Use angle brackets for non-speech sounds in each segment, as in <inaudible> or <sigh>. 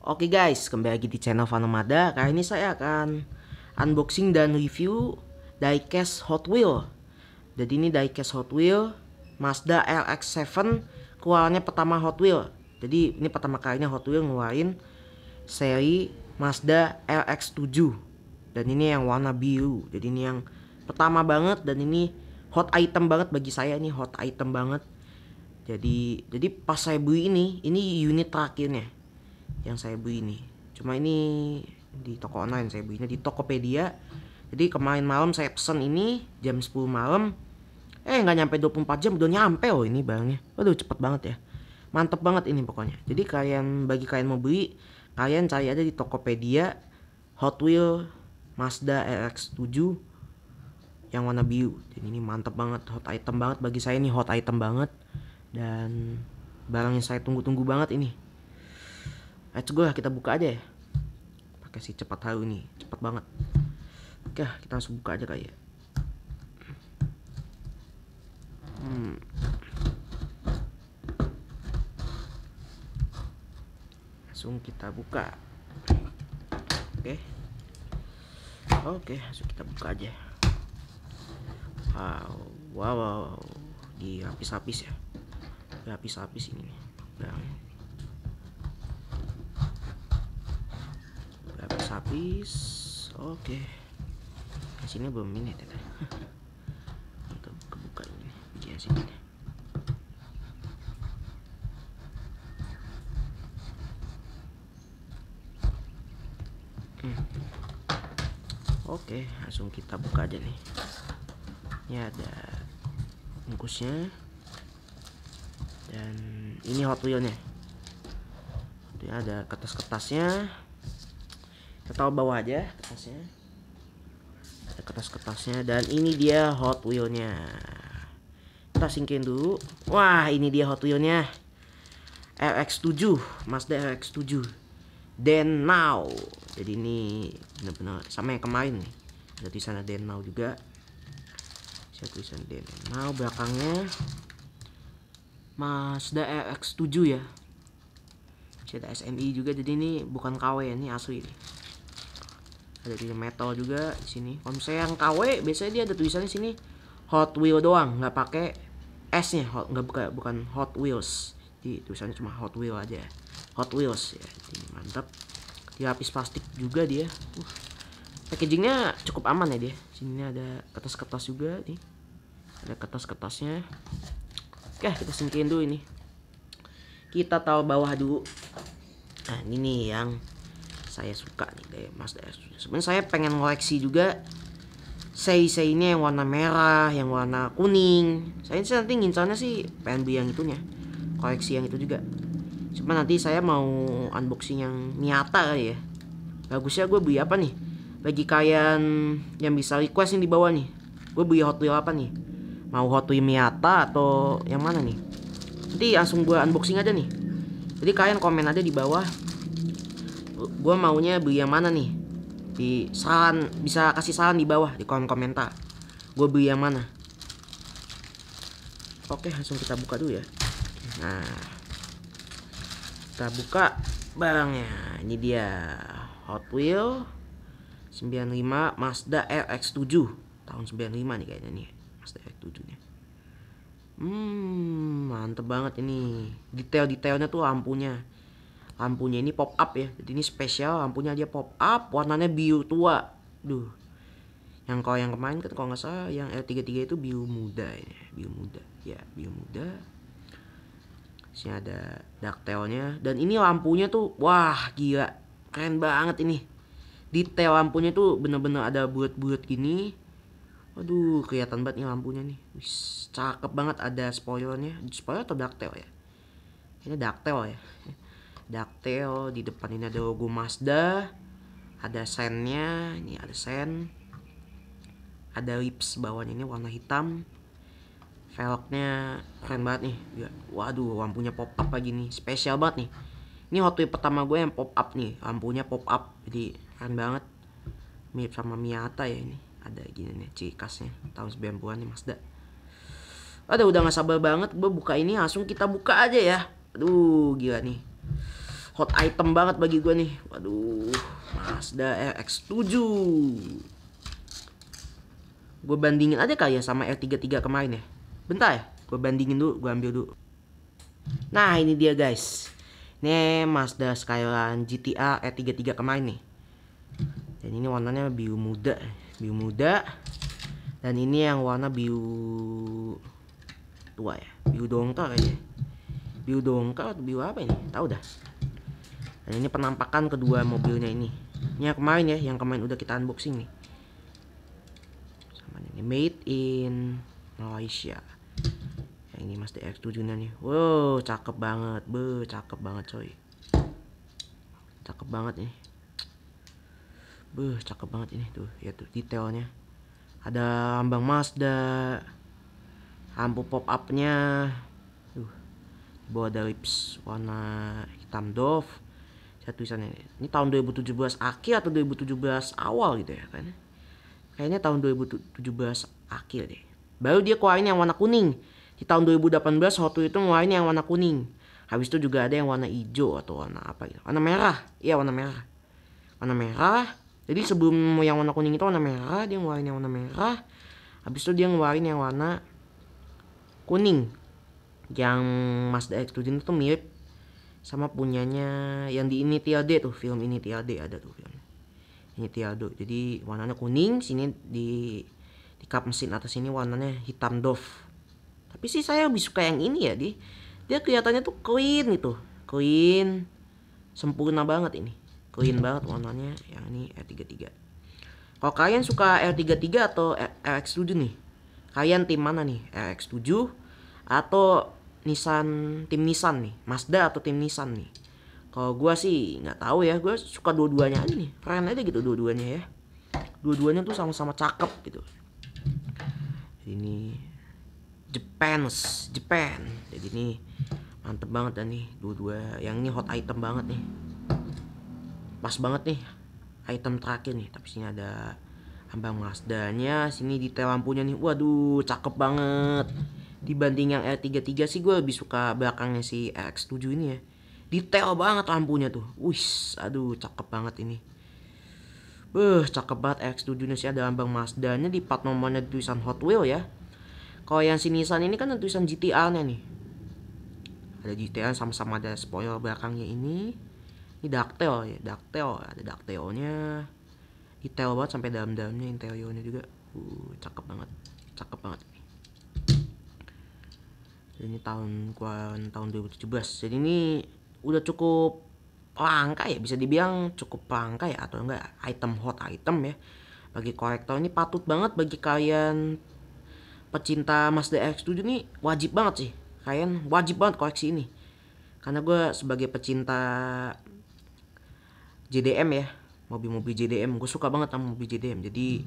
Oke guys, kembali lagi di channel Fanomada. Kali ini saya akan unboxing dan review diecast Hot Wheel. Jadi ini diecast Hot Wheel Mazda LX7 keluarnya pertama Hot Wheel. Jadi ini pertama kalinya Hot Wheel ngeluarin seri Mazda LX7. Dan ini yang warna biru. Jadi ini yang pertama banget dan ini hot item banget bagi saya ini hot item banget. Jadi jadi pas saya beli ini, ini unit terakhirnya yang saya beli ini cuma ini di toko online saya belinya di Tokopedia jadi kemarin malam saya pesen ini jam 10 malam eh nggak nyampe 24 jam udah nyampe oh ini barangnya waduh cepet banget ya mantep banget ini pokoknya jadi kalian bagi kalian mau beli kalian cari aja di Tokopedia Hot Wheel Mazda RX7 yang warna biru jadi ini mantep banget hot item banget bagi saya ini hot item banget dan barang yang saya tunggu-tunggu banget ini Let's eh, go lah kita buka aja ya. Pakai si cepat tahu nih, cepat banget. Oke, kita langsung buka aja kali ya. Hmm. Langsung kita buka. Oke. Oke, langsung kita buka aja. Wow, wow, wow. di lapis ya. Lapis-lapis ini. habis oke okay. sini belum ya, <laughs> ini ya kita buka ini biji sini. hmm. oke okay, langsung kita buka aja nih ini ada bungkusnya dan ini hot wheelnya ada kertas-kertasnya total bawah aja kertasnya ada kertas-kertasnya dan ini dia Hot Wheel-nya. kita singkirin dulu wah ini dia Hot Wheel-nya. RX7 Mazda RX7 Then Now jadi ini benar-benar sama yang kemarin nih ada tulisan Then Now juga saya tulisan Then Now belakangnya Mazda RX7 ya ada SMI juga jadi ini bukan KW ya ini asli ini ada juga metal juga di sini kalau misalnya yang KW biasanya dia ada tulisannya sini Hot Wheel doang nggak pakai S nya hot, nggak buka bukan Hot Wheels di tulisannya cuma Hot Wheel aja Hot Wheels ya ini mantap dilapis plastik juga dia uh, packagingnya cukup aman ya dia sini ada kertas-kertas juga nih ada kertas-kertasnya oke kita singkirin dulu ini kita tahu bawah dulu nah ini yang saya suka nih kayak Mazda sebenarnya saya pengen koleksi juga sei sei ini yang warna merah yang warna kuning saya sih nanti ngincarnya sih pengen beli yang itunya koleksi yang itu juga cuma nanti saya mau unboxing yang nyata kali ya bagusnya gue beli apa nih bagi kalian yang bisa request yang di bawah nih gue beli Hot Wheel apa nih mau Hot Wheel Miata atau yang mana nih nanti langsung gue unboxing aja nih jadi kalian komen aja di bawah gue maunya beli yang mana nih di saran bisa kasih saran di bawah di kolom komentar gue beli yang mana oke langsung kita buka dulu ya nah kita buka barangnya ini dia Hot Wheel 95 Mazda RX7 tahun 95 nih kayaknya nih Mazda RX7 nya hmm mantep banget ini detail-detailnya tuh lampunya lampunya ini pop up ya jadi ini spesial lampunya dia pop up warnanya biru tua duh yang kau yang kemarin kan kalau nggak salah yang L33 itu biru muda ini biru muda ya biru muda sini ada ducktailnya dan ini lampunya tuh wah gila keren banget ini detail lampunya tuh bener-bener ada buat-buat gini aduh kelihatan banget nih lampunya nih. Wih, cakep banget ada spoilernya. Spoiler atau daktel ya? Ini daktel ya ducktail di depan ini ada logo Mazda ada sennya ini ada sen ada lips bawahnya ini warna hitam velgnya keren banget nih ya, waduh lampunya pop up lagi nih spesial banget nih ini waktu pertama gue yang pop up nih lampunya pop up jadi keren banget mirip sama Miata ya ini ada gini nih ciri khasnya tahun 90-an nih Mazda ada udah gak sabar banget gue buka ini langsung kita buka aja ya aduh gila nih hot item banget bagi gue nih. Waduh, Mazda RX-7. Gue bandingin aja kali ya sama R33 kemarin ya. Bentar ya, gue bandingin dulu, gue ambil dulu. Nah, ini dia guys. Ini Mazda Skyline GTA r 33 kemarin nih. Dan ini warnanya biru muda, biru muda. Dan ini yang warna biru tua ya, biru dongkar aja, Biru dongkar atau biru apa ini? Tahu dah dan ini penampakan kedua hmm. mobilnya ini ini yang kemarin ya yang kemarin udah kita unboxing nih sama ini made in Malaysia yang ini mas DX7 nih wow cakep banget be cakep banget coy cakep banget nih Be, cakep banget ini tuh. Ya tuh detailnya. Ada lambang Mazda. Lampu pop up-nya. Tuh. Bawa ada lips warna hitam Dove ada tulisannya ini tahun 2017 akhir atau 2017 awal gitu ya kan kayaknya tahun 2017 akhir deh baru dia keluarin yang warna kuning di tahun 2018 Hot Wheels itu ngeluarin yang warna kuning habis itu juga ada yang warna hijau atau warna apa gitu warna merah iya warna merah warna merah jadi sebelum yang warna kuning itu warna merah dia ngeluarin yang warna merah habis itu dia ngeluarin yang warna kuning yang Mazda X 7 itu mirip sama punyanya yang di ini tiade tuh film ini tiade ada tuh film ini tiado jadi warnanya kuning sini di di kap mesin atas ini warnanya hitam doff tapi sih saya lebih suka yang ini ya di dia kelihatannya tuh clean itu clean sempurna banget ini clean hmm. banget warnanya yang ini R33 kalau kalian suka R33 atau RX7 nih kalian tim mana nih RX7 atau Nissan tim Nissan nih Mazda atau tim Nissan nih kalau gue sih nggak tahu ya gue suka dua-duanya aja nih keren aja gitu dua-duanya ya dua-duanya tuh sama-sama cakep gitu ini Jepans Japan jadi ini mantep banget dan nih dua-dua yang ini hot item banget nih pas banget nih item terakhir nih tapi sini ada ambang Mazdanya sini detail lampunya nih waduh cakep banget dibanding yang R33 sih gue lebih suka belakangnya si RX7 ini ya detail banget lampunya tuh wis aduh cakep banget ini Beuh, cakep banget RX7 nya sih ada lambang Mazda nya di part nomornya tulisan Hot Wheel ya kalau yang si Nissan ini kan tulisan GTR nya nih ada GTR sama-sama ada spoiler belakangnya ini ini ducktail ya ducktail ada ducktail nya detail banget sampai dalam-dalamnya interiornya juga uh cakep banget cakep banget ini tahun tahun 2017 jadi ini udah cukup langka ya bisa dibilang cukup langka ya atau enggak item hot item ya bagi kolektor ini patut banget bagi kalian pecinta Mazda x 7 ini wajib banget sih kalian wajib banget koleksi ini karena gue sebagai pecinta JDM ya mobil-mobil JDM gue suka banget sama mobil JDM jadi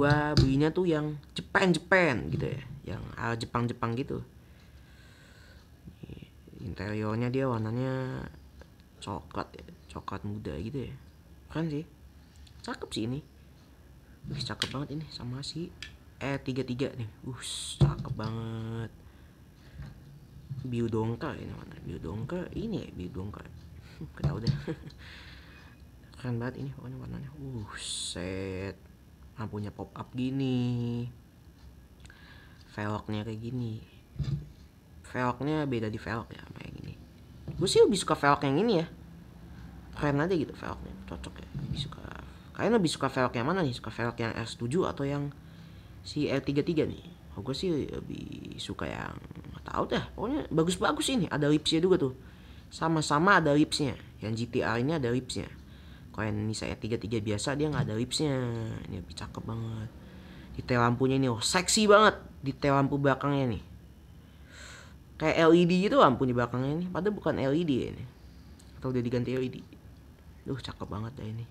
gue belinya tuh yang Jepen-Jepen gitu ya yang ala Jepang-Jepang gitu interiornya dia warnanya coklat ya coklat muda gitu ya keren sih cakep sih ini Wih, cakep banget ini sama si E33 nih. Uh, cakep banget. Biu dongka ini ya mana? Biu dongka ini ya, biu dongka. <laughs> Kita udah. <laughs> Keren banget ini pokoknya warnanya. Uh, set. Lampunya pop up gini. Velgnya kayak gini velgnya beda di velg ya sama yang ini gue sih lebih suka velg yang ini ya keren aja gitu velgnya cocok ya lebih suka kalian lebih suka velg yang mana nih suka velg yang S 7 atau yang si tiga 33 nih oh, gue sih lebih suka yang gak tahu dah pokoknya bagus-bagus ini ada lipsnya juga tuh sama-sama ada lipsnya yang GTR ini ada lipsnya kalau yang ini tiga 33 biasa dia nggak ada lipsnya ini lebih cakep banget detail lampunya ini oh seksi banget detail lampu belakangnya nih kayak LED gitu lampu di belakangnya ini padahal bukan LED ya ini atau udah diganti LED duh cakep banget dah ini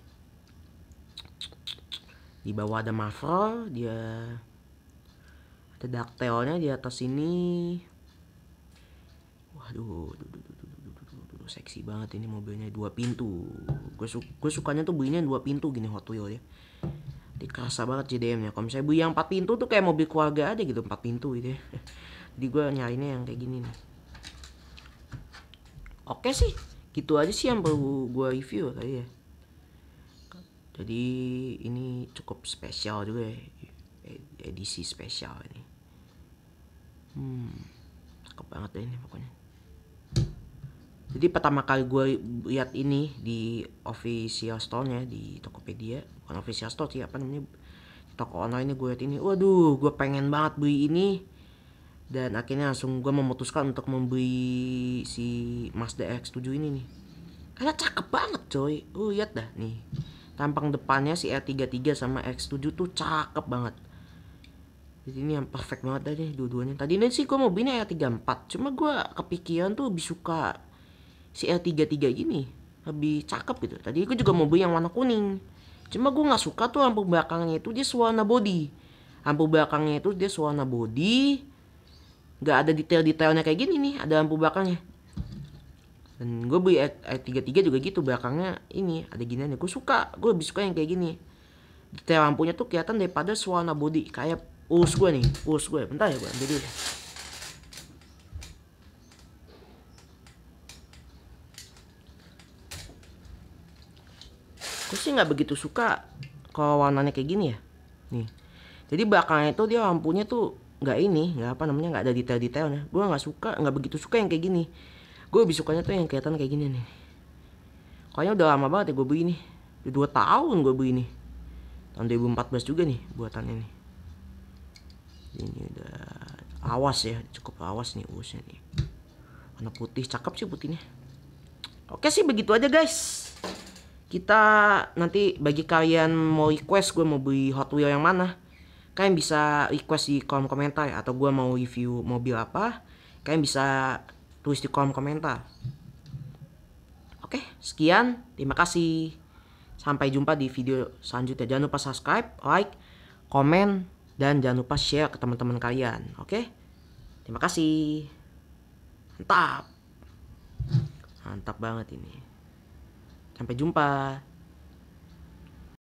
di bawah ada muffler dia ada ducktailnya di atas ini waduh duh, duh, duh, duh, duh, duh, duh, duh, seksi banget ini mobilnya dua pintu gue su gue sukanya tuh belinya dua pintu gini Hot Wheel ya dikerasa banget JDM nya kalau misalnya beli yang empat pintu tuh kayak mobil keluarga aja gitu empat pintu gitu ya <laughs> di gue nyarinya yang kayak gini nih oke sih gitu aja sih yang perlu gue review kali ya jadi ini cukup spesial juga ya. E-, edisi spesial ini hmm cakep banget ya ini pokoknya jadi pertama kali gue lihat ini di official store-nya di Tokopedia bukan official store sih apa namanya toko online gue lihat ini waduh gue pengen banget beli ini dan akhirnya langsung gue memutuskan untuk membeli si Mazda x 7 ini nih karena cakep banget coy lu lihat dah nih tampang depannya si R33 sama X7 tuh cakep banget jadi ini yang perfect banget aja dua-duanya tadi ini sih gue mau beli R34 cuma gue kepikiran tuh lebih suka si R33 gini lebih cakep gitu tadi gue juga mau beli yang warna kuning cuma gue nggak suka tuh lampu belakangnya itu dia warna body lampu belakangnya itu dia warna body nggak ada detail-detailnya kayak gini nih ada lampu belakangnya dan gue beli i33 juga gitu belakangnya ini ada gini nih gue suka gue lebih suka yang kayak gini detail lampunya tuh kelihatan daripada suara body kayak us gue nih us gue bentar ya gue ambil dulu gue sih nggak begitu suka kalau warnanya kayak gini ya nih jadi belakangnya itu dia lampunya tuh nggak ini nggak apa namanya nggak ada detail-detailnya gue nggak suka nggak begitu suka yang kayak gini gue lebih sukanya tuh yang kelihatan kayak gini nih kayaknya udah lama banget ya gue beli ini udah dua tahun gue beli ini tahun 2014 juga nih buatan ini ini udah awas ya cukup awas nih usnya nih warna putih cakep sih putihnya oke sih begitu aja guys kita nanti bagi kalian mau request gue mau beli Hot Wheels yang mana kalian bisa request di kolom komentar ya, atau gue mau review mobil apa kalian bisa tulis di kolom komentar oke sekian terima kasih sampai jumpa di video selanjutnya jangan lupa subscribe like komen dan jangan lupa share ke teman-teman kalian oke terima kasih mantap mantap banget ini sampai jumpa